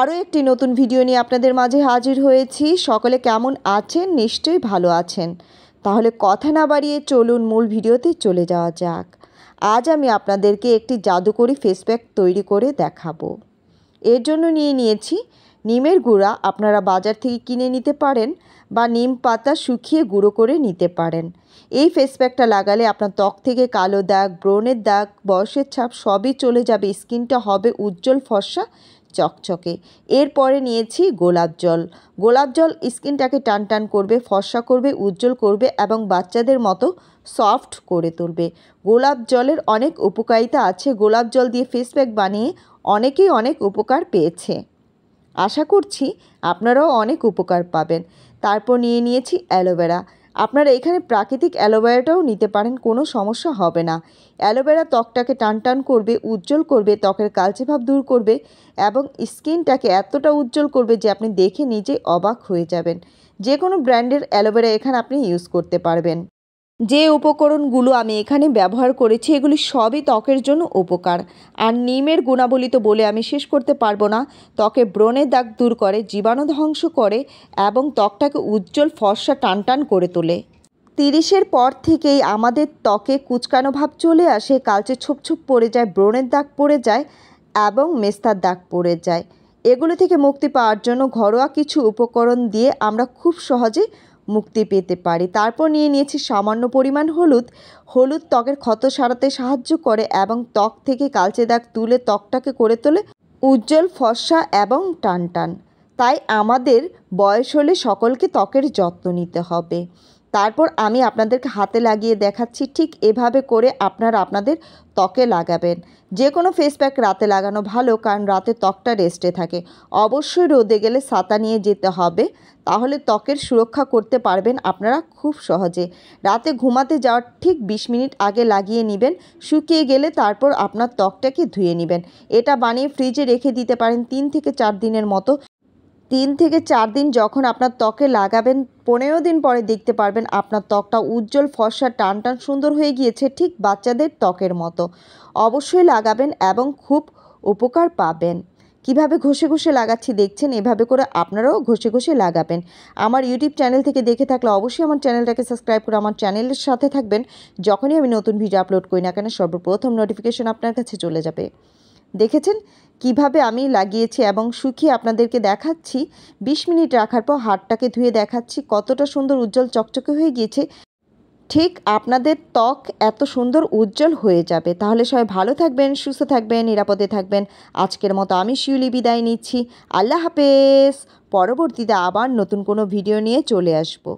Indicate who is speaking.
Speaker 1: আরও একটি নতুন ভিডিও নিয়ে আপনাদের মাঝে হাজির হয়েছি সকলে কেমন আছেন নিশ্চয়ই ভালো আছেন তাহলে কথা না বাড়িয়ে চলুন মূল ভিডিওতে চলে যাওয়া যাক আজ আমি আপনাদেরকে একটি জাদুকরি ফেস প্যাক তৈরি করে দেখাবো এর জন্য নিয়ে নিয়েছি নিমের গুঁড়া আপনারা বাজার থেকে কিনে নিতে পারেন বা নিম পাতা শুকিয়ে গুঁড়ো করে নিতে পারেন এই ফেস প্যাকটা লাগালে আপনার ত্বক থেকে কালো দাগ ব্রণের দাগ বয়সের ছাপ সবই চলে যাবে স্কিনটা হবে উজ্জ্বল ফর্সা চকচকে এরপরে নিয়েছি গোলাপ জল গোলাপ জল স্কিনটাকে টান টান করবে ফর্সা করবে উজ্জ্বল করবে এবং বাচ্চাদের মতো সফট করে তুলবে গোলাপ জলের অনেক উপকারিতা আছে গোলাপ জল দিয়ে ফেস প্যাক বানিয়ে অনেকেই অনেক উপকার পেয়েছে আশা করছি আপনারাও অনেক উপকার পাবেন তারপর নিয়ে নিয়েছি অ্যালোভেরা আপনারা এখানে প্রাকৃতিক অ্যালোভেরাটাও নিতে পারেন কোনো সমস্যা হবে না অ্যালোভেরা ত্বকটাকে টান টান করবে উজ্জ্বল করবে ত্বকের কালচে ভাব দূর করবে এবং স্কিনটাকে এতটা উজ্জ্বল করবে যে আপনি দেখে নিজে অবাক হয়ে যাবেন যে কোনো ব্র্যান্ডের অ্যালোভেরা এখানে আপনি ইউজ করতে পারবেন যে উপকরণগুলো আমি এখানে ব্যবহার করেছি এগুলি সবই ত্বকের জন্য উপকার আর নিমের গুণাবলী তো বলে আমি শেষ করতে পারবো না ত্বকে ব্রণের দাগ দূর করে জীবাণু ধ্বংস করে এবং ত্বকটাকে উজ্জ্বল ফর্সা টানটান করে তোলে তিরিশের পর থেকেই আমাদের ত্বকে কুচকানো ভাব চলে আসে কালচে ছোপ ছোপ পড়ে যায় ব্রণের দাগ পড়ে যায় এবং মেস্তার দাগ পড়ে যায় এগুলো থেকে মুক্তি পাওয়ার জন্য ঘরোয়া কিছু উপকরণ দিয়ে আমরা খুব সহজে মুক্তি পেতে পারি তারপর নিয়ে নিয়েছি সামান্য পরিমাণ হলুদ হলুদ ত্বকের ক্ষত সারাতে সাহায্য করে এবং ত্বক থেকে কালচে দাগ তুলে ত্বকটাকে করে তোলে উজ্জ্বল ফর্সা এবং টান টান তাই আমাদের বয়স হলে সকলকে ত্বকের যত্ন নিতে হবে তারপর আমি আপনাদেরকে হাতে লাগিয়ে দেখাচ্ছি ঠিক এভাবে করে আপনারা আপনাদের ত্বকে লাগাবেন যে কোনো ফেস প্যাক রাতে লাগানো ভালো কারণ রাতে ত্বকটা রেস্টে থাকে অবশ্যই রোদে গেলে সাতা নিয়ে যেতে হবে তাহলে ত্বকের সুরক্ষা করতে পারবেন আপনারা খুব সহজে রাতে ঘুমাতে যাওয়ার ঠিক ২০ মিনিট আগে লাগিয়ে নেবেন শুকিয়ে গেলে তারপর আপনার ত্বকটাকে ধুয়ে নেবেন এটা বানিয়ে ফ্রিজে রেখে দিতে পারেন তিন থেকে চার দিনের মতো তিন থেকে চার দিন যখন আপনার ত্বকে লাগাবেন পনেরো দিন পরে দেখতে পারবেন আপনার ত্বকটা উজ্জ্বল ফর্সা টান টান সুন্দর হয়ে গিয়েছে ঠিক বাচ্চাদের ত্বকের মতো অবশ্যই লাগাবেন এবং খুব উপকার পাবেন কিভাবে ঘষে ঘষে লাগাচ্ছি দেখছেন এভাবে করে আপনারাও ঘষে ঘষে লাগাবেন আমার ইউটিউব চ্যানেল থেকে দেখে থাকলে অবশ্যই আমার চ্যানেলটাকে সাবস্ক্রাইব করে আমার চ্যানেলের সাথে থাকবেন যখনই আমি নতুন ভিডিও আপলোড করি না কেন সর্বপ্রথম নোটিফিকেশন আপনার কাছে চলে যাবে দেখেছেন কিভাবে আমি লাগিয়েছি এবং শুকিয়ে আপনাদেরকে দেখাচ্ছি ২০ মিনিট রাখার পর হাটটাকে ধুয়ে দেখাচ্ছি কতটা সুন্দর উজ্জ্বল চকচকে হয়ে গিয়েছে ঠিক আপনাদের ত্বক এত সুন্দর উজ্জ্বল হয়ে যাবে তাহলে সবাই ভালো থাকবেন সুস্থ থাকবেন নিরাপদে থাকবেন আজকের মতো আমি শিউলি বিদায় নিচ্ছি আল্লাহ হাফেজ পরবর্তীতে আবার নতুন কোনো ভিডিও নিয়ে চলে আসবো